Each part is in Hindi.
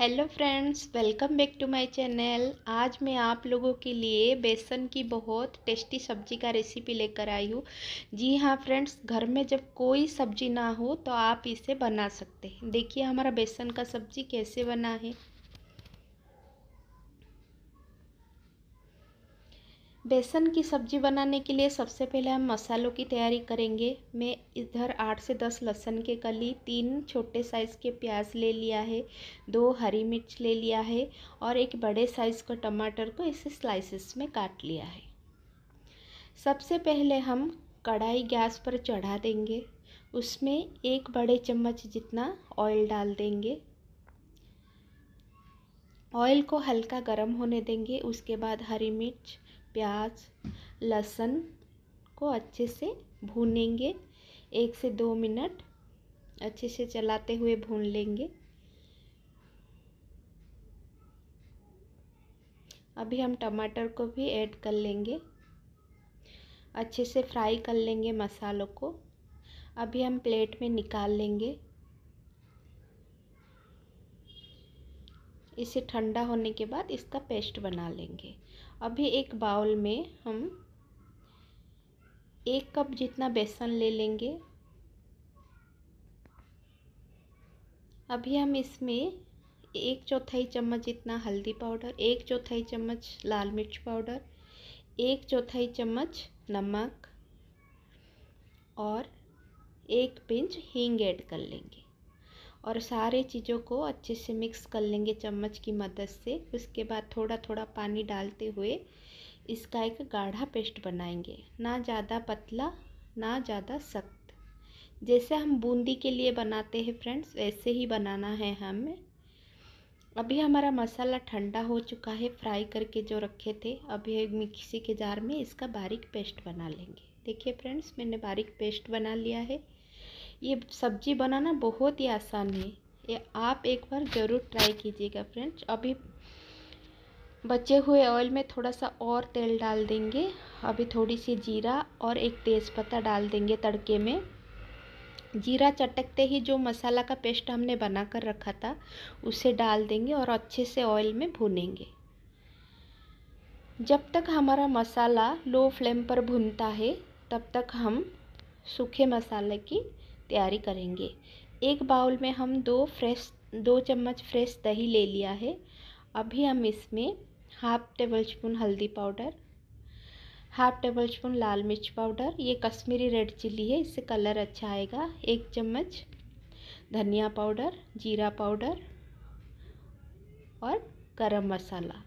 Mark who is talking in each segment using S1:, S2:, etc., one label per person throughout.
S1: hello friends welcome back to my channel आज मैं आप लोगों के लिए बेसन की बहुत टेस्टी सब्जी का रेसिपी लेकर आई हूँ जी हाँ फ्रेंड्स घर में जब कोई सब्जी ना हो तो आप इसे बना सकते हैं देखिए हमारा बेसन का सब्जी कैसे बना है बेसन की सब्ज़ी बनाने के लिए सबसे पहले हम मसालों की तैयारी करेंगे मैं इधर आठ से दस लहसन के कली तीन छोटे साइज़ के प्याज ले लिया है दो हरी मिर्च ले लिया है और एक बड़े साइज़ का टमाटर को इसे स्लाइसेस में काट लिया है सबसे पहले हम कढ़ाई गैस पर चढ़ा देंगे उसमें एक बड़े चम्मच जितना ऑयल डाल देंगे ऑयल को हल्का गर्म होने देंगे उसके बाद हरी मिर्च प्याज लहसुन को अच्छे से भूनेंगे एक से दो मिनट अच्छे से चलाते हुए भून लेंगे अभी हम टमाटर को भी ऐड कर लेंगे अच्छे से फ्राई कर लेंगे मसालों को अभी हम प्लेट में निकाल लेंगे इसे ठंडा होने के बाद इसका पेस्ट बना लेंगे अभी एक बाउल में हम एक कप जितना बेसन ले लेंगे अभी हम इसमें एक चौथाई चम्मच जितना हल्दी पाउडर एक चौथाई चम्मच लाल मिर्च पाउडर एक चौथाई चम्मच नमक और एक पिंच हींग ऐड कर लेंगे और सारे चीज़ों को अच्छे से मिक्स कर लेंगे चम्मच की मदद से उसके बाद थोड़ा थोड़ा पानी डालते हुए इसका एक गाढ़ा पेस्ट बनाएंगे ना ज़्यादा पतला ना ज़्यादा सख्त जैसे हम बूंदी के लिए बनाते हैं फ्रेंड्स वैसे ही बनाना है हमें अभी हमारा मसाला ठंडा हो चुका है फ्राई करके जो रखे थे अभी मिक्सी के जार में इसका बारीक पेस्ट बना लेंगे देखिए फ्रेंड्स मैंने बारीक पेस्ट बना लिया है ये सब्ज़ी बनाना बहुत ही आसान है ये आप एक बार ज़रूर ट्राई कीजिएगा फ्रेंड्स अभी बचे हुए ऑयल में थोड़ा सा और तेल डाल देंगे अभी थोड़ी सी जीरा और एक तेज़पत्ता डाल देंगे तड़के में जीरा चटकते ही जो मसाला का पेस्ट हमने बना कर रखा था उसे डाल देंगे और अच्छे से ऑयल में भूनेंगे जब तक हमारा मसाला लो फ्लेम पर भुनता है तब तक हम सूखे मसाले की तैयारी करेंगे एक बाउल में हम दो फ्रेश दो चम्मच फ्रेश दही ले लिया है अभी हम इसमें हाफ टेबल स्पून हल्दी पाउडर हाफ टेबल स्पून लाल मिर्च पाउडर ये कश्मीरी रेड चिल्ली है इससे कलर अच्छा आएगा एक चम्मच धनिया पाउडर जीरा पाउडर और गरम मसाला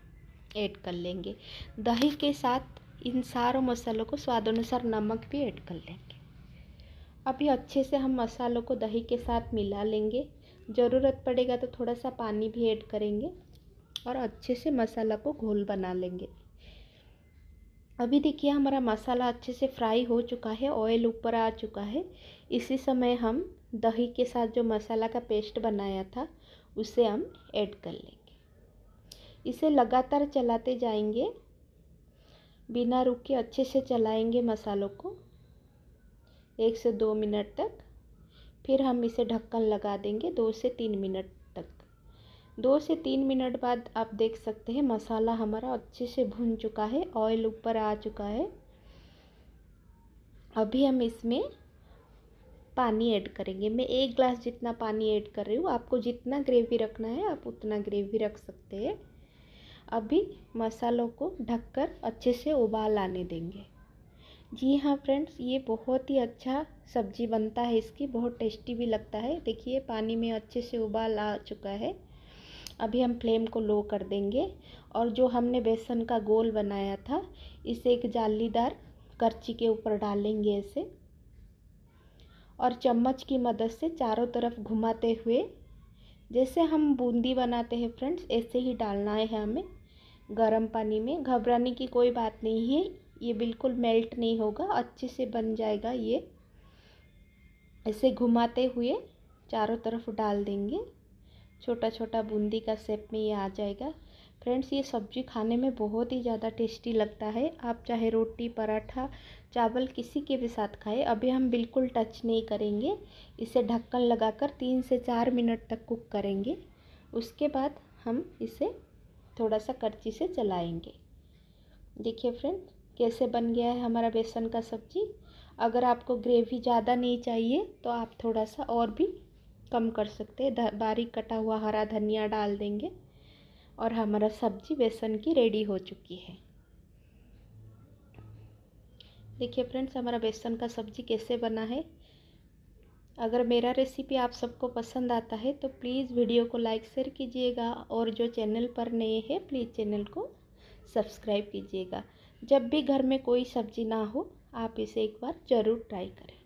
S1: ऐड कर लेंगे दही के साथ इन सारों मसालों को स्वाद अनुसार नमक भी ऐड कर लेंगे अभी अच्छे से हम मसालों को दही के साथ मिला लेंगे ज़रूरत पड़ेगा तो थोड़ा सा पानी भी ऐड करेंगे और अच्छे से मसाला को घोल बना लेंगे अभी देखिए हमारा मसाला अच्छे से फ्राई हो चुका है ऑयल ऊपर आ चुका है इसी समय हम दही के साथ जो मसाला का पेस्ट बनाया था उसे हम ऐड कर लेंगे इसे लगातार चलाते जाएंगे बिना रुके अच्छे से चलाएंगे मसालों को एक से दो मिनट तक फिर हम इसे ढक्कन लगा देंगे दो से तीन मिनट तक दो से तीन मिनट बाद आप देख सकते हैं मसाला हमारा अच्छे से भुन चुका है ऑयल ऊपर आ चुका है अभी हम इसमें पानी ऐड करेंगे मैं एक ग्लास जितना पानी ऐड कर रही हूँ आपको जितना ग्रेवी रखना है आप उतना ग्रेवी रख सकते हैं अभी मसालों को ढककर अच्छे से उबाल आने देंगे जी हाँ फ्रेंड्स ये बहुत ही अच्छा सब्ज़ी बनता है इसकी बहुत टेस्टी भी लगता है देखिए पानी में अच्छे से उबाल आ चुका है अभी हम फ्लेम को लो कर देंगे और जो हमने बेसन का गोल बनाया था इसे एक जालीदार करची के ऊपर डालेंगे ऐसे और चम्मच की मदद से चारों तरफ घुमाते हुए जैसे हम बूंदी बनाते हैं फ्रेंड्स ऐसे ही डालना है हमें गर्म पानी में घबराने की कोई बात नहीं है ये बिल्कुल मेल्ट नहीं होगा अच्छे से बन जाएगा ये ऐसे घुमाते हुए चारों तरफ डाल देंगे छोटा छोटा बूंदी का सेप में ये आ जाएगा फ्रेंड्स ये सब्जी खाने में बहुत ही ज़्यादा टेस्टी लगता है आप चाहे रोटी पराठा चावल किसी के भी साथ खाएं अभी हम बिल्कुल टच नहीं करेंगे इसे ढक्कन लगाकर तीन से चार मिनट तक कुक करेंगे उसके बाद हम इसे थोड़ा सा करची से चलाएंगे देखिए फ्रेंड्स कैसे बन गया है हमारा बेसन का सब्जी अगर आपको ग्रेवी ज़्यादा नहीं चाहिए तो आप थोड़ा सा और भी कम कर सकते हैं बारीक कटा हुआ हरा धनिया डाल देंगे और हमारा सब्जी बेसन की रेडी हो चुकी है देखिए फ्रेंड्स हमारा बेसन का सब्जी कैसे बना है अगर मेरा रेसिपी आप सबको पसंद आता है तो प्लीज़ वीडियो को लाइक शेयर कीजिएगा और जो चैनल पर नए हैं प्लीज़ चैनल को सब्सक्राइब कीजिएगा जब भी घर में कोई सब्ज़ी ना हो आप इसे एक बार ज़रूर ट्राई करें